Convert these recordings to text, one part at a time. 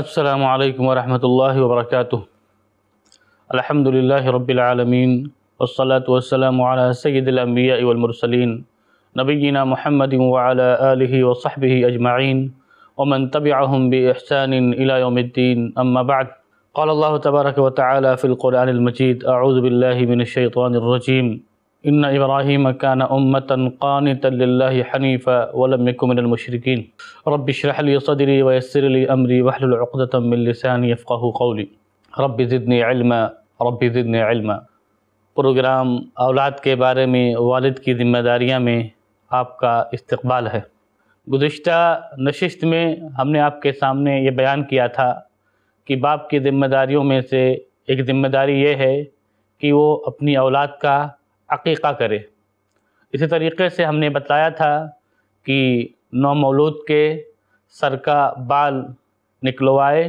السلام عليكم ورحمة الله وبركاته الحمد لله رب العالمين والصلاة والسلام على سيد الأنبياء والمرسلين نبينا محمد وعلى آله وصحبه أجمعين ومن تبعهم بإحسان إلى يوم الدين أما بعد قال الله تبارك وتعالى في القرآن المجيد أعوذ بالله من الشيطان الرجيم ان ابراہیم کان حنیفا ولم حنیف من المشرکین رب لی صدری ویسر لی امری من لسانی وسرمقمقہ قولی رب زدنی علما رب زدنی علما پروگرام اولاد کے بارے میں والد کی ذمہ داریاں میں آپ کا استقبال ہے گزشتہ نشست میں ہم نے آپ کے سامنے یہ بیان کیا تھا کہ باپ کی ذمہ داریوں میں سے ایک ذمہ داری یہ ہے کہ وہ اپنی اولاد کا عقیقہ کرے اسی طریقے سے ہم نے بتایا تھا کہ نو مولود کے سر کا بال نکلوائے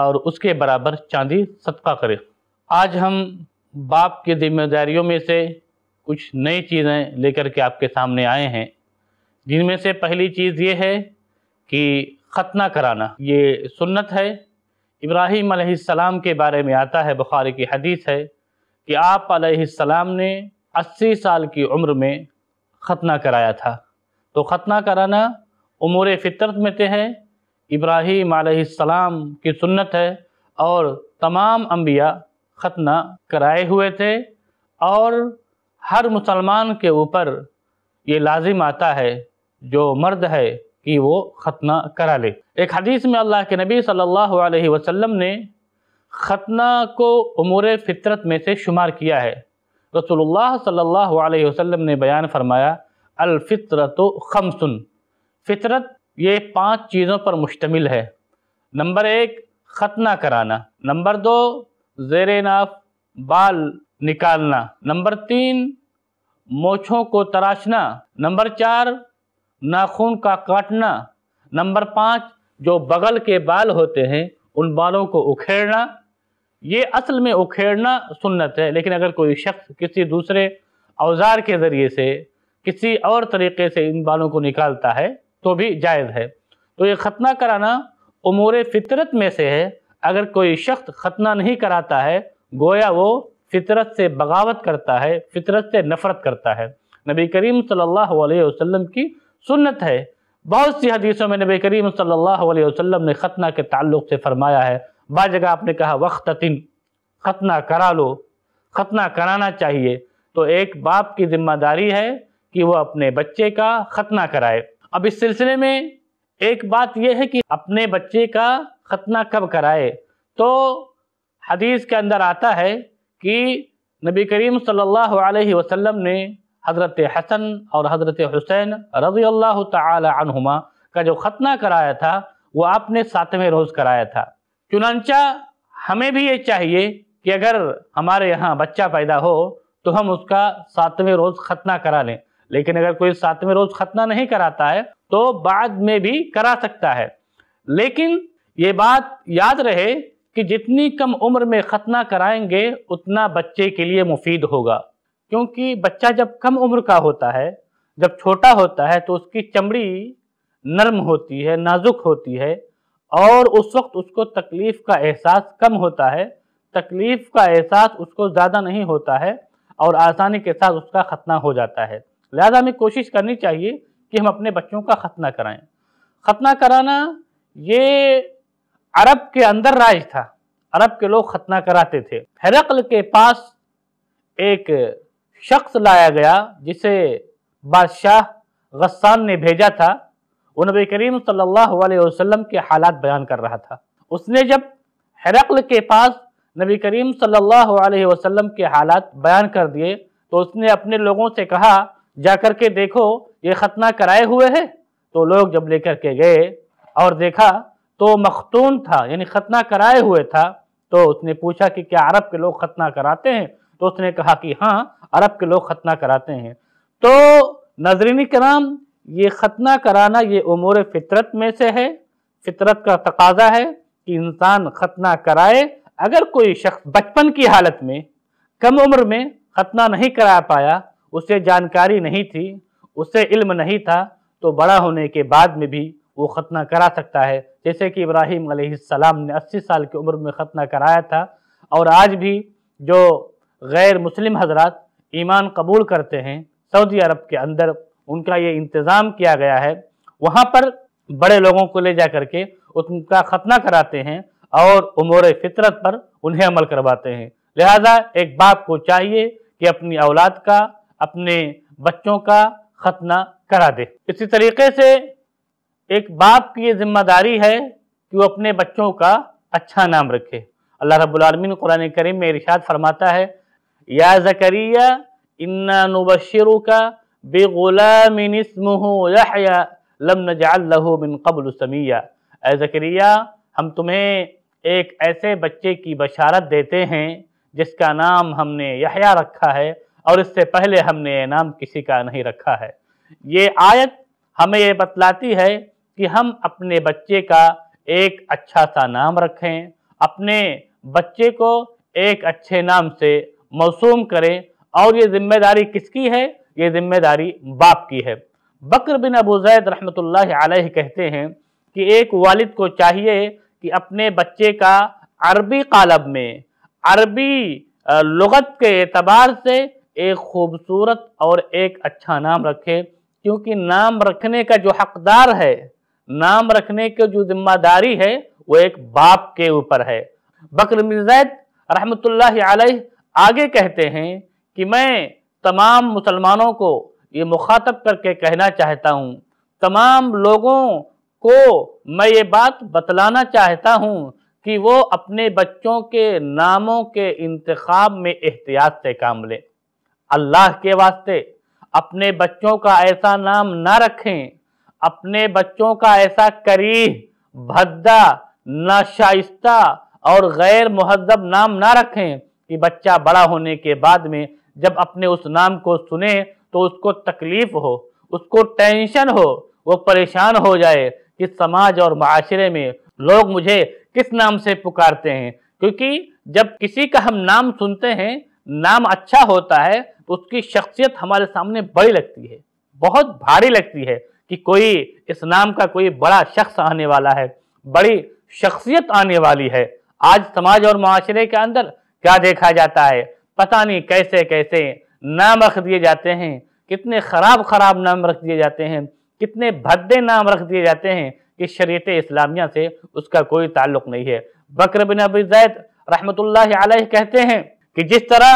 اور اس کے برابر چاندی صدقہ کرے آج ہم باپ کی ذمہ داریوں میں سے کچھ نئی چیزیں لے کر کے آپ کے سامنے آئے ہیں جن میں سے پہلی چیز یہ ہے کہ ختنہ کرانا یہ سنت ہے ابراہیم علیہ السلام کے بارے میں آتا ہے بخاری کی حدیث ہے کہ آپ علیہ السلام نے اسی سال کی عمر میں ختنہ کرایا تھا تو ختنہ کرانا امور فطرت میں سے ہے ابراہیم علیہ السلام کی سنت ہے اور تمام انبیاء ختنہ کرائے ہوئے تھے اور ہر مسلمان کے اوپر یہ لازم آتا ہے جو مرد ہے کہ وہ ختنہ کرا لے ایک حدیث میں اللہ کے نبی صلی اللہ علیہ وسلم نے ختنہ کو امور فطرت میں سے شمار کیا ہے رسول اللہ صلی اللہ علیہ وسلم نے بیان فرمایا الفطرت خمسن فطرت یہ پانچ چیزوں پر مشتمل ہے نمبر ایک ختنہ کرانا نمبر دو زیر ناف بال نکالنا نمبر تین موچھوں کو تراشنا نمبر چار ناخون کا کاٹنا نمبر پانچ جو بغل کے بال ہوتے ہیں ان بالوں کو اکھیڑنا یہ اصل میں اکھیڑنا سنت ہے لیکن اگر کوئی شخص کسی دوسرے اوزار کے ذریعے سے کسی اور طریقے سے ان بالوں کو نکالتا ہے تو بھی جائز ہے تو یہ ختنہ کرانا امور فطرت میں سے ہے اگر کوئی شخص ختنہ نہیں کراتا ہے گویا وہ فطرت سے بغاوت کرتا ہے فطرت سے نفرت کرتا ہے نبی کریم صلی اللہ علیہ وسلم کی سنت ہے بہت سی حدیثوں میں نبی کریم صلی اللہ علیہ وسلم نے ختنہ کے تعلق سے فرمایا ہے بعض جگہ آپ نے کہا وقت تن ختنہ کرا لو ختنہ کرانا چاہیے تو ایک باپ کی ذمہ داری ہے کہ وہ اپنے بچے کا ختنہ کرائے اب اس سلسلے میں ایک بات یہ ہے کہ اپنے بچے کا ختنہ کب کرائے تو حدیث کے اندر آتا ہے کہ نبی کریم صلی اللہ علیہ وسلم نے حضرت حسن اور حضرت حسین رضی اللہ تعالی عنہما کا جو ختنہ کرایا تھا وہ آپ نے ساتویں روز کرایا تھا چنانچہ ہمیں بھی یہ چاہیے کہ اگر ہمارے یہاں بچہ پیدا ہو تو ہم اس کا ساتویں روز ختنہ کرا لیں لیکن اگر کوئی ساتویں روز ختنہ نہیں کراتا ہے تو بعد میں بھی کرا سکتا ہے لیکن یہ بات یاد رہے کہ جتنی کم عمر میں ختنہ کرائیں گے اتنا بچے کے لیے مفید ہوگا کیونکہ بچہ جب کم عمر کا ہوتا ہے جب چھوٹا ہوتا ہے تو اس کی چمڑی نرم ہوتی ہے نازک ہوتی ہے اور اس وقت اس کو تکلیف کا احساس کم ہوتا ہے تکلیف کا احساس اس کو زیادہ نہیں ہوتا ہے اور آسانی کے ساتھ اس کا ختنہ ہو جاتا ہے لہذا ہمیں کوشش کرنی چاہیے کہ ہم اپنے بچوں کا ختنہ کرائیں ختنہ کرانا یہ عرب کے اندر رائج تھا عرب کے لوگ ختنہ کراتے تھے حرقل کے پاس ایک شخص لایا گیا جسے بادشاہ غسان نے بھیجا تھا وہ نبی کریم صلی اللہ علیہ وسلم کے حالات بیان کر رہا تھا اس نے جب حرقل کے پاس نبی کریم صلی اللہ علیہ وسلم کے حالات بیان کر دیے تو اس نے اپنے لوگوں سے کہا جا کر کے دیکھو یہ ختنہ کرائے ہوئے ہے تو لوگ جب لے کر کے گئے اور دیکھا تو مختون تھا یعنی ختنہ کرائے ہوئے تھا تو اس نے پوچھا کہ کیا عرب کے لوگ ختنہ کراتے ہیں تو اس نے کہا کہ ہاں عرب کے لوگ ختنہ کراتے ہیں تو ناظرین کرام یہ ختنہ کرانا یہ امور فطرت میں سے ہے فطرت کا تقاضا ہے کہ انسان ختنہ کرائے اگر کوئی شخص بچپن کی حالت میں کم عمر میں ختنہ نہیں کرا پایا اسے جانکاری نہیں تھی اسے علم نہیں تھا تو بڑا ہونے کے بعد میں بھی وہ ختنہ کرا سکتا ہے جیسے کہ ابراہیم علیہ السلام نے اسی سال کی عمر میں ختنہ کرایا تھا اور آج بھی جو غیر مسلم حضرات ایمان قبول کرتے ہیں سعودی عرب کے اندر ان کا یہ انتظام کیا گیا ہے وہاں پر بڑے لوگوں کو لے جا کر کے ان کا ختنہ کراتے ہیں اور امور فطرت پر انہیں عمل کرواتے ہیں لہٰذا ایک باپ کو چاہیے کہ اپنی اولاد کا اپنے بچوں کا ختنہ کرا دے اسی طریقے سے ایک باپ کی یہ ذمہ داری ہے کہ وہ اپنے بچوں کا اچھا نام رکھے اللہ رب العالمین قرآن کریم میں ارشاد فرماتا ہے یا زکریہ انا نبشرک نجعل له من قبل سمیہ اے زکریہ ہم تمہیں ایک ایسے بچے کی بشارت دیتے ہیں جس کا نام ہم نے یہ رکھا ہے اور اس سے پہلے ہم نے یہ نام کسی کا نہیں رکھا ہے یہ آیت ہمیں یہ بتلاتی ہے کہ ہم اپنے بچے کا ایک اچھا سا نام رکھیں اپنے بچے کو ایک اچھے نام سے موسوم کریں اور یہ ذمہ داری کس کی ہے یہ ذمہ داری باپ کی ہے بکر بن ابو زید رحمۃ اللہ علیہ کہتے ہیں کہ ایک والد کو چاہیے کہ اپنے بچے کا عربی قالب میں عربی لغت کے اعتبار سے ایک خوبصورت اور ایک اچھا نام رکھے کیونکہ نام رکھنے کا جو حقدار ہے نام رکھنے کے جو ذمہ داری ہے وہ ایک باپ کے اوپر ہے بن زید رحمت اللہ علیہ آگے کہتے ہیں کہ میں تمام مسلمانوں کو یہ مخاطب کر کے کہنا چاہتا ہوں تمام لوگوں کو میں یہ بات بتلانا چاہتا ہوں کہ وہ اپنے بچوں کے ناموں کے انتخاب میں احتیاط سے کام لیں اللہ کے واسطے اپنے بچوں کا ایسا نام نہ رکھیں اپنے بچوں کا ایسا کریح بھدا ناشائستہ اور غیر مہذب نام نہ رکھیں کہ بچہ بڑا ہونے کے بعد میں جب اپنے اس نام کو سنیں تو اس کو تکلیف ہو اس کو ٹینشن ہو وہ پریشان ہو جائے کہ سماج اور معاشرے میں لوگ مجھے کس نام سے پکارتے ہیں کیونکہ جب کسی کا ہم نام سنتے ہیں نام اچھا ہوتا ہے تو اس کی شخصیت ہمارے سامنے بڑی لگتی ہے بہت بھاری لگتی ہے کہ کوئی اس نام کا کوئی بڑا شخص آنے والا ہے بڑی شخصیت آنے والی ہے آج سماج اور معاشرے کے اندر کیا دیکھا جاتا ہے پتہ نہیں کیسے کیسے نام رکھ دیے جاتے ہیں کتنے خراب خراب نام رکھ دیے جاتے ہیں کتنے بھدے نام رکھ دیے جاتے ہیں کہ شریعت اسلامیہ سے اس کا کوئی تعلق نہیں ہے بکر بن ابی زید رحمت اللہ علیہ کہتے ہیں کہ جس طرح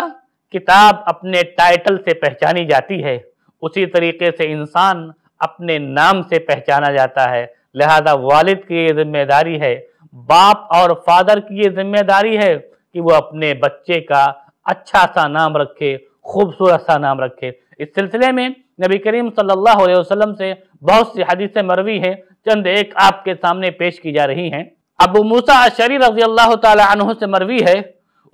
کتاب اپنے ٹائٹل سے پہچانی جاتی ہے اسی طریقے سے انسان اپنے نام سے پہچانا جاتا ہے لہذا والد کی یہ ذمہ داری ہے باپ اور فادر کی یہ ذمہ داری ہے کہ وہ اپنے بچے کا اچھا سا نام رکھے خوبصورت سا نام رکھے اس سلسلے میں نبی کریم صلی اللہ علیہ وسلم سے بہت سی حدیث مروی ہیں چند ایک آپ کے سامنے پیش کی جا رہی ہیں ابو موسیٰ عشری رضی اللہ تعالی عنہ سے مروی ہے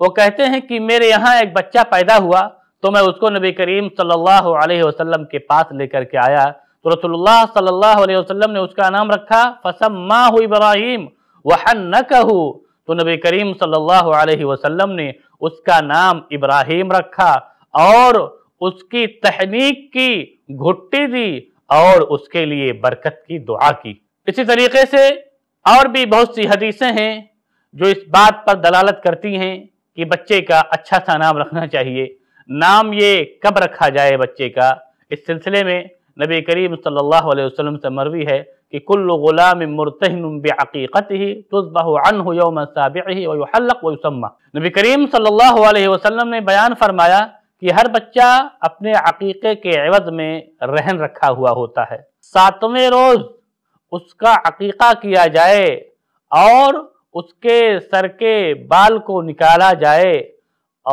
وہ کہتے ہیں کہ میرے یہاں ایک بچہ پیدا ہوا تو میں اس کو نبی کریم صلی اللہ علیہ وسلم کے پاس لے کر کے آیا تو رسول اللہ صلی اللہ علیہ وسلم نے اس کا نام رکھا فَسَمَّاهُ عِبْرَاهِيمُ ابراہیم تو نبی کریم صلی اللہ علیہ وسلم نے اس کا نام ابراہیم رکھا اور اس کی تحنیق کی گھٹی دی اور اس کے لیے برکت کی دعا کی اسی طریقے سے اور بھی بہت سی حدیثیں ہیں جو اس بات پر دلالت کرتی ہیں کہ بچے کا اچھا سا نام رکھنا چاہیے نام یہ کب رکھا جائے بچے کا اس سلسلے میں نبی کریم صلی اللہ علیہ وسلم سے مروی ہے کہ کل غلام مرتہن بعقیقتہ تذبہ عنہ یوم سابعہ ویحلق ویسمع نبی کریم صلی اللہ علیہ وسلم نے بیان فرمایا کہ ہر بچہ اپنے عقیقے کے عوض میں رہن رکھا ہوا ہوتا ہے ساتویں روز اس کا عقیقہ کیا جائے اور اس کے سر کے بال کو نکالا جائے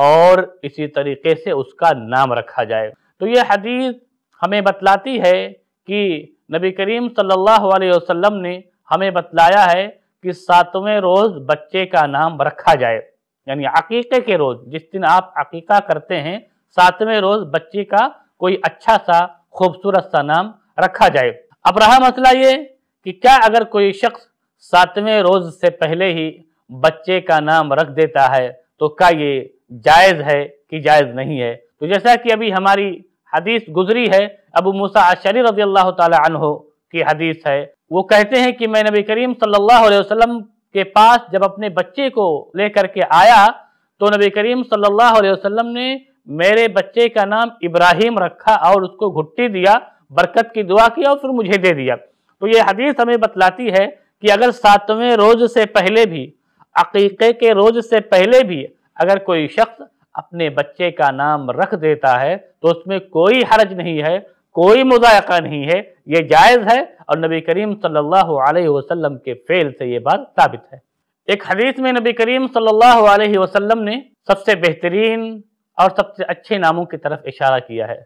اور اسی طریقے سے اس کا نام رکھا جائے تو یہ حدیث ہمیں بتلاتی ہے کہ نبی کریم صلی اللہ علیہ وسلم نے ہمیں بتلایا ہے کہ ساتویں روز بچے کا نام رکھا جائے یعنی عقیقے کے روز جس دن آپ عقیقہ کرتے ہیں ساتویں روز بچے کا کوئی اچھا سا خوبصورت سا نام رکھا جائے اب رہا مسئلہ یہ کہ کیا اگر کوئی شخص ساتویں روز سے پہلے ہی بچے کا نام رکھ دیتا ہے تو کیا یہ جائز ہے کہ جائز نہیں ہے تو جیسا کہ ابھی ہماری حدیث گزری ہے ابو موسیٰ عشری رضی اللہ تعالی عنہ کی حدیث ہے وہ کہتے ہیں کہ میں نبی کریم صلی اللہ علیہ وسلم کے پاس جب اپنے بچے کو لے کر کے آیا تو نبی کریم صلی اللہ علیہ وسلم نے میرے بچے کا نام ابراہیم رکھا اور اس کو گھٹی دیا برکت کی دعا کی اور پھر مجھے دے دیا تو یہ حدیث ہمیں بتلاتی ہے کہ اگر ساتویں روز سے پہلے بھی عقیقے کے روز سے پہلے بھی اگر کوئی شخص اپنے بچے کا نام رکھ دیتا ہے تو اس میں کوئی حرج نہیں ہے کوئی مذائقہ نہیں ہے یہ جائز ہے اور نبی کریم صلی اللہ علیہ وسلم کے فعل سے یہ بات ثابت ہے ایک حدیث میں نبی کریم صلی اللہ علیہ وسلم نے سب سے بہترین اور سب سے اچھے ناموں کی طرف اشارہ کیا ہے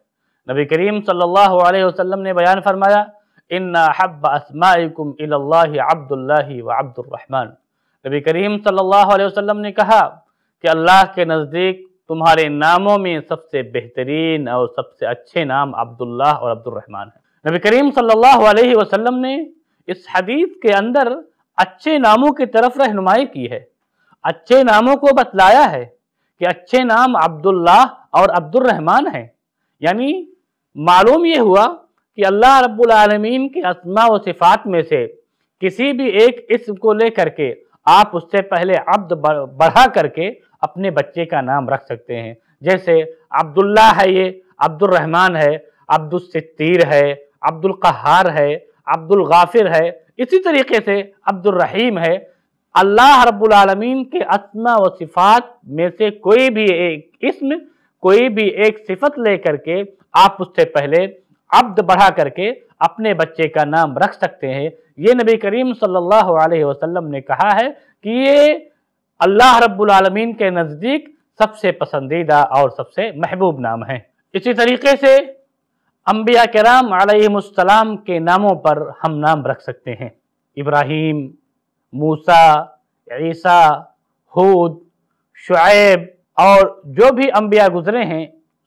نبی کریم صلی اللہ علیہ وسلم نے بیان فرمایا انبد اللہ عبد الرحمن نبی کریم صلی اللہ علیہ وسلم نے کہا کہ اللہ کے نزدیک تمہارے ناموں میں سب سے بہترین اور سب سے اچھے نام عبداللہ اور عبد الرحمن ہے نبی کریم صلی اللہ علیہ وسلم نے اس حدیث کے اندر اچھے ناموں کی طرف رہنمائی کی ہے اچھے ناموں کو بتلایا ہے کہ اچھے نام عبداللہ اور عبد الرحمن ہیں یعنی معلوم یہ ہوا کہ اللہ رب العالمین کے اسماء و صفات میں سے کسی بھی ایک اسم کو لے کر کے آپ اس سے پہلے عبد بڑھا کر کے اپنے بچے کا نام رکھ سکتے ہیں جیسے عبداللہ ہے یہ الرحمن ہے عبدالصطیر ہے عبد القہار ہے عبد الغافر ہے اسی طریقے سے عبدالرحیم ہے اللہ رب العالمین کے اسماء و صفات میں سے کوئی بھی ایک اسم کوئی بھی ایک صفت لے کر کے آپ اس سے پہلے عبد بڑھا کر کے اپنے بچے کا نام رکھ سکتے ہیں یہ نبی کریم صلی اللہ علیہ وسلم نے کہا ہے کہ یہ اللہ رب العالمین کے نزدیک سب سے پسندیدہ اور سب سے محبوب نام ہے اسی طریقے سے انبیاء کرام علیہم السلام کے ناموں پر ہم نام رکھ سکتے ہیں ابراہیم موسیٰ عیسیٰ حود شعیب اور جو بھی انبیاء گزرے ہیں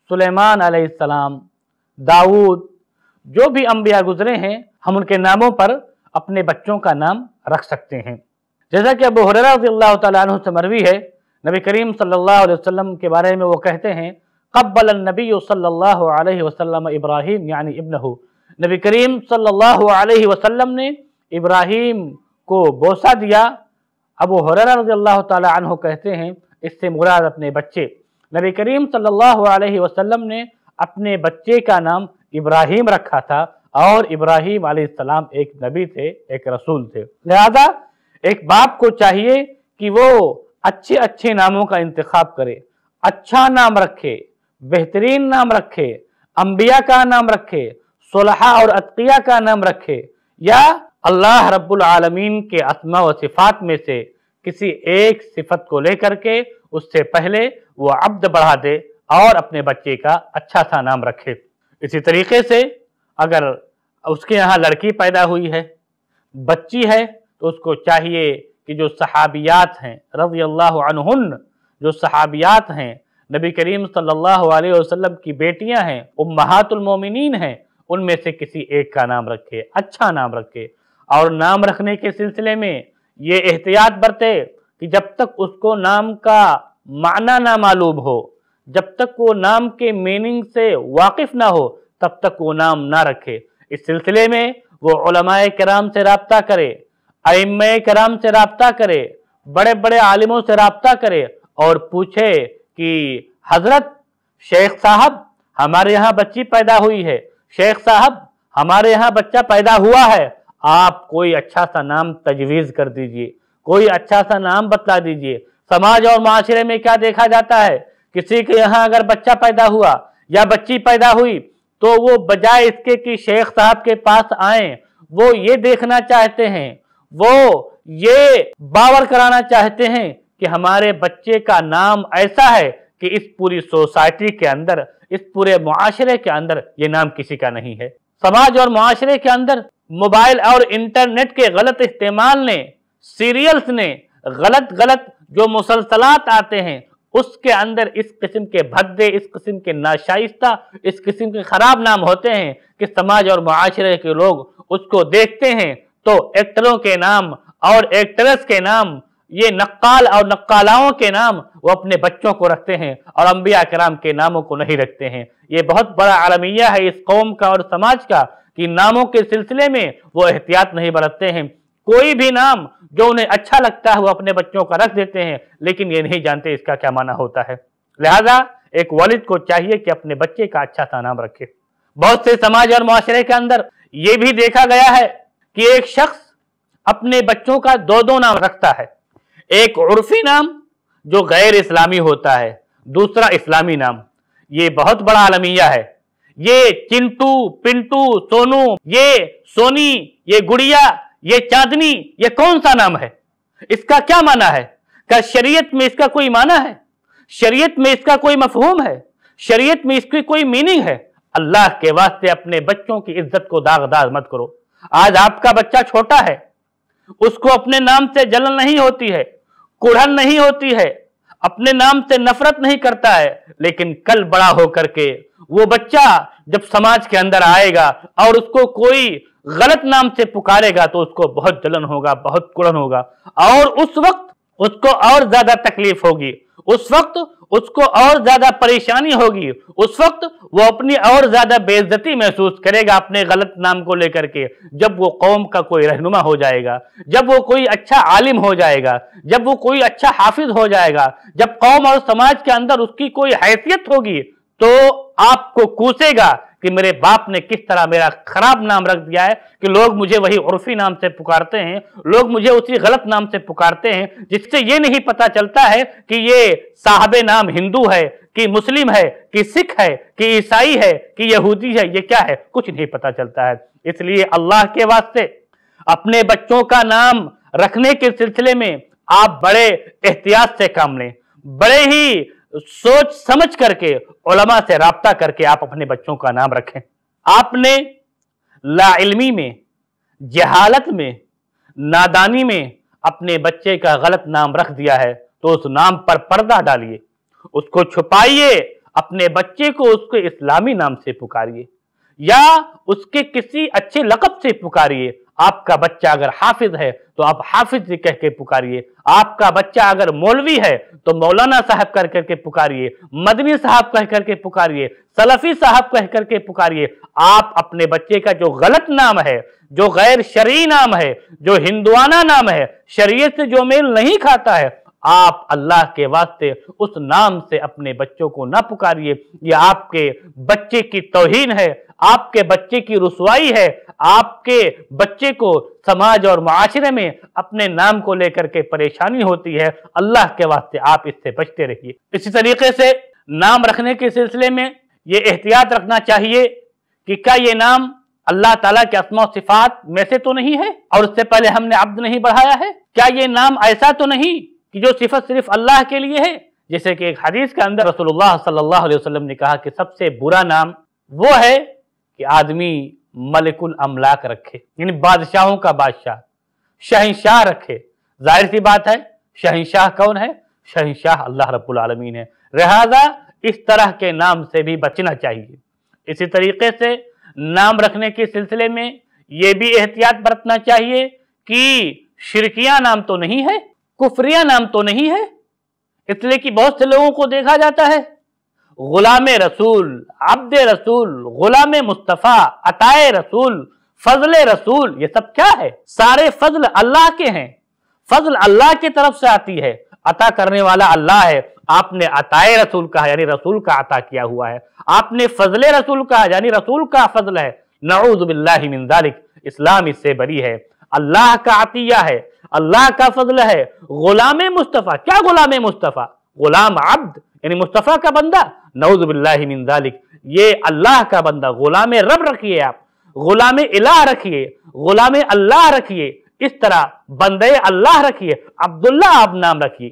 سلیمان علیہ السلام داود جو بھی انبیاء گزرے ہیں ہم ان کے ناموں پر اپنے بچوں کا نام رکھ سکتے ہیں جیسا کہ ابو حریرہ رضی اللہ تعالیٰ عنہ سے مروی ہے نبی کریم صلی اللہ علیہ وسلم کے بارے میں وہ کہتے ہیں قبل النبی صلی اللہ علیہ وسلم ابراہیم یعنی ابنہو نبی کریم صلی اللہ علیہ وسلم نے ابراہیم کو بوسہ دیا ابو حریرہ رضی اللہ تعالیٰ عنہ کہتے ہیں اس سے مراد اپنے بچے نبی کریم صلی اللہ علیہ وسلم نے اپنے بچے کا نام ابراہیم رکھا تھا اور ابراہیم علیہ السلام ایک نبی تھے ایک رسول تھے لہذا ایک باپ کو چاہیے کہ وہ اچھے اچھے ناموں کا انتخاب کرے اچھا نام رکھے بہترین نام رکھے انبیاء کا نام رکھے صلحہ اور عطقیہ کا نام رکھے یا اللہ رب العالمین کے اسماء و صفات میں سے کسی ایک صفت کو لے کر کے اس سے پہلے وہ عبد بڑھا دے اور اپنے بچے کا اچھا سا نام رکھے اسی طریقے سے اگر اس کے یہاں لڑکی پیدا ہوئی ہے بچی ہے تو اس کو چاہیے کہ جو صحابیات ہیں رضی اللہ عنہن جو صحابیات ہیں نبی کریم صلی اللہ علیہ وسلم کی بیٹیاں ہیں امہات المومنین ہیں ان میں سے کسی ایک کا نام رکھے اچھا نام رکھے اور نام رکھنے کے سلسلے میں یہ احتیاط برتے کہ جب تک اس کو نام کا معنی نہ معلوم ہو جب تک وہ نام کے میننگ سے واقف نہ ہو تب تک وہ نام نہ رکھے اس سلسلے میں وہ علماء کرام سے رابطہ کرے کرام سے رابطہ کرے بڑے بڑے عالموں سے رابطہ کرے اور پوچھے کہ حضرت شیخ صاحب ہمارے یہاں بچی پیدا ہوئی ہے شیخ صاحب ہمارے یہاں بچہ پیدا ہوا ہے آپ کوئی اچھا سا نام تجویز کر دیجئے کوئی اچھا سا نام بتلا دیجئے سماج اور معاشرے میں کیا دیکھا جاتا ہے کسی کے یہاں اگر بچہ پیدا ہوا یا بچی پیدا ہوئی تو وہ بجائے اس کے شیخ صاحب کے پاس آئیں وہ یہ دیکھنا چاہتے ہیں وہ یہ باور کرانا چاہتے ہیں کہ ہمارے بچے کا نام ایسا ہے کہ اس پوری سوسائٹی کے اندر اس پورے معاشرے کے اندر یہ نام کسی کا نہیں ہے سماج اور معاشرے کے اندر موبائل اور انٹرنیٹ کے غلط استعمال نے سیریلز نے غلط غلط جو مسلسلات آتے ہیں اس کے اندر اس قسم کے بھدے اس قسم کے ناشائستہ اس قسم کے خراب نام ہوتے ہیں کہ سماج اور معاشرے کے لوگ اس کو دیکھتے ہیں تو ایکٹروں کے نام اور ایکٹرس کے نام یہ نقال اور نقالاؤں کے نام وہ اپنے بچوں کو رکھتے ہیں اور انبیاء کرام کے ناموں کو نہیں رکھتے ہیں یہ بہت بڑا عالمیہ ہے اس قوم کا کا اور سماج کہ ناموں کے سلسلے میں وہ احتیاط نہیں برتتے ہیں کوئی بھی نام جو انہیں اچھا لگتا ہے وہ اپنے بچوں کا رکھ دیتے ہیں لیکن یہ نہیں جانتے اس کا کیا معنی ہوتا ہے لہذا ایک والد کو چاہیے کہ اپنے بچے کا اچھا سا نام رکھے بہت سے سماج اور معاشرے کے اندر یہ بھی دیکھا گیا ہے کہ ایک شخص اپنے بچوں کا دو دو نام رکھتا ہے ایک عرفی نام جو غیر اسلامی ہوتا ہے دوسرا اسلامی نام یہ بہت بڑا عالمیہ ہے یہ چنٹو پنٹو سونو یہ سونی یہ گڑیا یہ چاندنی یہ کون سا نام ہے اس کا کیا معنی ہے کہ شریعت میں اس کا کوئی معنی ہے شریعت میں اس کا کوئی مفہوم ہے شریعت میں اس کی کوئی میننگ ہے اللہ کے واسطے اپنے بچوں کی عزت کو داغ داغ مت کرو آج آپ کا بچہ چھوٹا ہے اس کو اپنے نام سے جلن نہیں ہوتی ہے کڑھن نہیں ہوتی ہے اپنے نام سے نفرت نہیں کرتا ہے لیکن کل بڑا ہو کر کے وہ بچہ جب سماج کے اندر آئے گا اور اس کو کوئی غلط نام سے پکارے گا تو اس کو بہت جلن ہوگا بہت کڑھن ہوگا اور اس وقت اس کو اور زیادہ تکلیف ہوگی اس وقت اس کو اور زیادہ پریشانی ہوگی اس وقت وہ اپنی اور زیادہ عزتی محسوس کرے گا اپنے غلط نام کو لے کر کے جب وہ قوم کا کوئی رہنما ہو جائے گا جب وہ کوئی اچھا عالم ہو جائے گا جب وہ کوئی اچھا حافظ ہو جائے گا جب قوم اور سماج کے اندر اس کی کوئی حیثیت ہوگی تو آپ کو کوسے گا کہ میرے باپ نے کس طرح میرا خراب نام رکھ دیا ہے کہ لوگ مجھے وہی عرفی نام سے پکارتے ہیں لوگ مجھے اسی غلط نام سے پکارتے ہیں جس سے یہ نہیں پتا چلتا ہے کہ یہ صاحب نام ہندو ہے کہ مسلم ہے کہ سکھ ہے کہ عیسائی ہے کہ یہودی ہے یہ کیا ہے کچھ نہیں پتا چلتا ہے اس لیے اللہ کے واسطے اپنے بچوں کا نام رکھنے کے سلسلے میں آپ بڑے احتیاط سے کام لیں بڑے ہی سوچ سمجھ کر کے علماء سے رابطہ کر کے آپ اپنے بچوں کا نام رکھیں آپ نے لا علمی میں جہالت میں نادانی میں اپنے بچے کا غلط نام رکھ دیا ہے تو اس نام پر پردہ ڈالیے اس کو چھپائیے اپنے بچے کو اس کے اسلامی نام سے پکاریے یا اس کے کسی اچھے لقب سے پکاریے آپ کا بچہ اگر حافظ ہے تو آپ حافظ جی کہہ کے پکاریے آپ کا بچہ اگر مولوی ہے تو مولانا صاحب کر کر کے پکاریے مدنی صاحب کہہ کر کے پکاریے سلفی صاحب کہہ کر کے پکاریے آپ اپنے بچے کا جو غلط نام ہے جو غیر شرعی نام ہے جو ہندوانہ نام ہے شریعت سے جو میل نہیں کھاتا ہے آپ اللہ کے واسطے اس نام سے اپنے بچوں کو نہ پکاریے یہ آپ کے بچے کی توہین ہے آپ کے بچے کی رسوائی ہے آپ کے بچے کو سماج اور معاشرے میں اپنے نام کو لے کر کے پریشانی ہوتی ہے اللہ کے واسطے آپ اس سے بچتے رہیے اسی طریقے سے نام رکھنے کے سلسلے میں یہ احتیاط رکھنا چاہیے کہ کیا یہ نام اللہ تعالیٰ کے اسم و صفات میں سے تو نہیں ہے اور اس سے پہلے ہم نے عبد نہیں بڑھایا ہے کیا یہ نام ایسا تو نہیں کہ جو صفت صرف اللہ کے لیے ہے جیسے کہ ایک حدیث کے اندر رسول اللہ صلی اللہ علیہ وسلم نے کہا کہ سب سے برا نام وہ ہے کہ آدمی ملک الاملاک رکھے یعنی بادشاہوں کا بادشاہ شہنشاہ رکھے ظاہر سی بات ہے شہنشاہ کون ہے شہنشاہ اللہ رب العالمین ہے رہذا اس طرح کے نام سے بھی بچنا چاہیے اسی طریقے سے نام رکھنے کے سلسلے میں یہ بھی احتیاط برتنا چاہیے کہ شرکیاں نام تو نہیں ہے کفریہ نام تو نہیں ہے اس لیے کہ بہت سے لوگوں کو دیکھا جاتا ہے غلام رسول عبد رسول غلام مصطفیٰ رسول فضل رسول یہ سب کیا ہے سارے فضل اللہ کے ہیں فضل اللہ کی طرف سے آتی ہے عطا کرنے والا اللہ ہے آپ نے عطائے رسول کا یعنی رسول کا عطا کیا ہوا ہے آپ نے فضل رسول کا یعنی رسول کا فضل ہے نعوذ باللہ من ذالک اسلام اس سے بری ہے اللہ کا عطیہ ہے اللہ کا فضل ہے غلام مصطفیٰ کیا غلام مصطفیٰ غلام عبد یعنی مصطفیٰ کا بندہ نعوذ باللہ من ذالک یہ اللہ کا بندہ غلام رب رکھیے آپ غلام الہ رکھیے غلام اللہ رکھیے اس طرح بندے اللہ رکھیے عبداللہ آپ نام رکھیے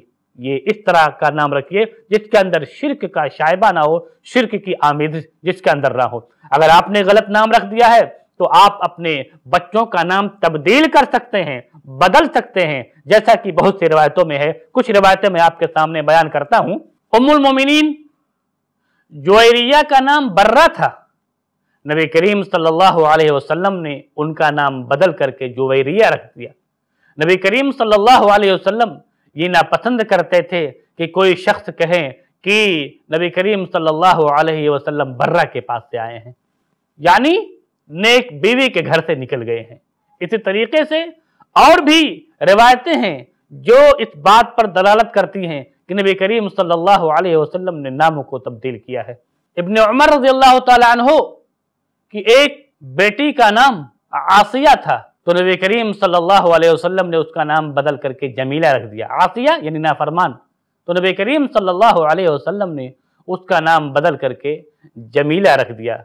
یہ اس طرح کا نام رکھیے جس کے اندر شرک کا شائبہ نہ ہو شرک کی آمید جس کے اندر نہ ہو اگر آپ نے غلط نام رکھ دیا ہے تو آپ اپنے بچوں کا نام تبدیل کر سکتے ہیں بدل سکتے ہیں جیسا کہ بہت سی روایتوں میں ہے کچھ روایتیں میں آپ کے سامنے بیان کرتا ہوں ام المومنین جوریا کا نام برہ تھا نبی کریم صلی اللہ علیہ وسلم نے ان کا نام بدل کر کے جوریا رکھ دیا نبی کریم صلی اللہ علیہ وسلم یہ ناپسند کرتے تھے کہ کوئی شخص کہیں کہ نبی کریم صلی اللہ علیہ وسلم برہ کے پاس سے آئے ہیں یعنی نیک بیوی کے گھر سے نکل گئے ہیں اسی طریقے سے اور بھی روایتیں ہیں جو اس بات پر دلالت کرتی ہیں کہ نبی کریم صلی اللہ علیہ وسلم نے ناموں کو تبدیل کیا ہے ابن عمر رضی اللہ عنہ ایک بیٹی کا نام آسیہ تھا تو نبی کریم صلی اللہ علیہ وسلم نے اس کا نام بدل کر کے جمیلہ رکھ دیا آسیہ یعنی نافرمان تو نبی کریم صلی اللہ علیہ وسلم نے اس کا نام بدل کر کے جمیلہ رکھ دیا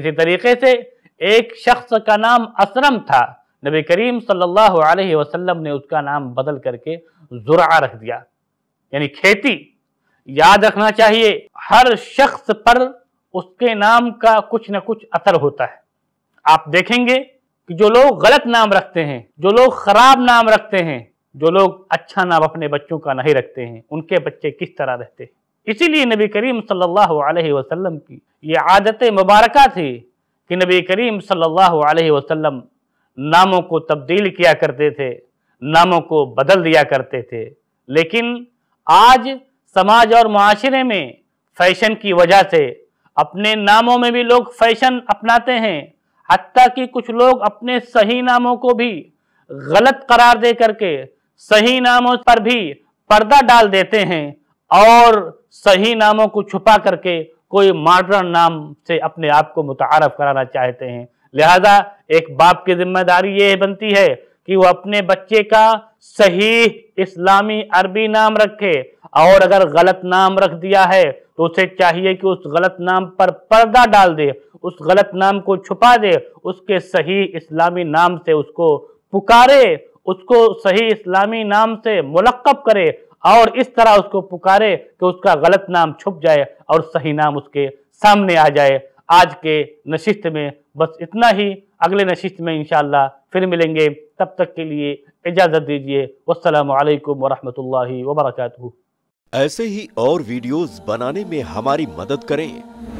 اسی طریقے سے ایک شخص کا نام اسرم تھا نبی کریم صلی اللہ علیہ وسلم نے اس کا نام بدل کر کے زرعہ رکھ دیا یعنی کھیتی یاد رکھنا چاہیے ہر شخص پر اس کے نام کا کچھ نہ کچھ اثر ہوتا ہے آپ دیکھیں گے کہ جو لوگ غلط نام رکھتے ہیں جو لوگ خراب نام رکھتے ہیں جو لوگ اچھا نام اپنے بچوں کا نہیں رکھتے ہیں ان کے بچے کس طرح رہتے ہیں اسی لیے نبی کریم صلی اللہ علیہ وسلم کی یہ عادت مبارکہ تھی کہ نبی کریم صلی اللہ علیہ وسلم ناموں کو تبدیل کیا کرتے تھے ناموں کو بدل دیا کرتے تھے لیکن آج سماج اور معاشرے میں فیشن کی وجہ سے اپنے ناموں میں بھی لوگ فیشن اپناتے ہیں حتیٰ کہ کچھ لوگ اپنے صحیح ناموں کو بھی غلط قرار دے کر کے صحیح ناموں پر بھی پردہ ڈال دیتے ہیں اور صحیح ناموں کو چھپا کر کے کوئی ماڈرن کرانا چاہتے ہیں لہذا ایک باپ کی ذمہ داری یہ بنتی ہے کہ وہ اپنے بچے کا صحیح اسلامی عربی نام رکھے اور اگر غلط نام رکھ دیا ہے تو اسے چاہیے کہ اس غلط نام پر پردہ ڈال دے اس غلط نام کو چھپا دے اس کے صحیح اسلامی نام سے اس کو پکارے اس کو صحیح اسلامی نام سے ملقب کرے اور اس طرح اس کو پکارے کہ اس کا غلط نام چھپ جائے اور صحیح نام اس کے سامنے آ جائے آج کے نشست میں بس اتنا ہی اگلے نشست میں انشاءاللہ پھر ملیں گے تب تک کے لیے اجازت دیجیے والسلام علیکم ورحمت اللہ وبرکاتہ ایسے ہی اور ویڈیوز بنانے میں ہماری مدد کریں